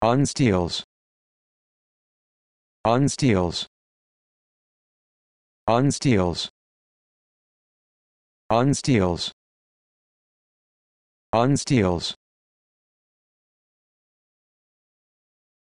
on steels on steels on steels on steels on steels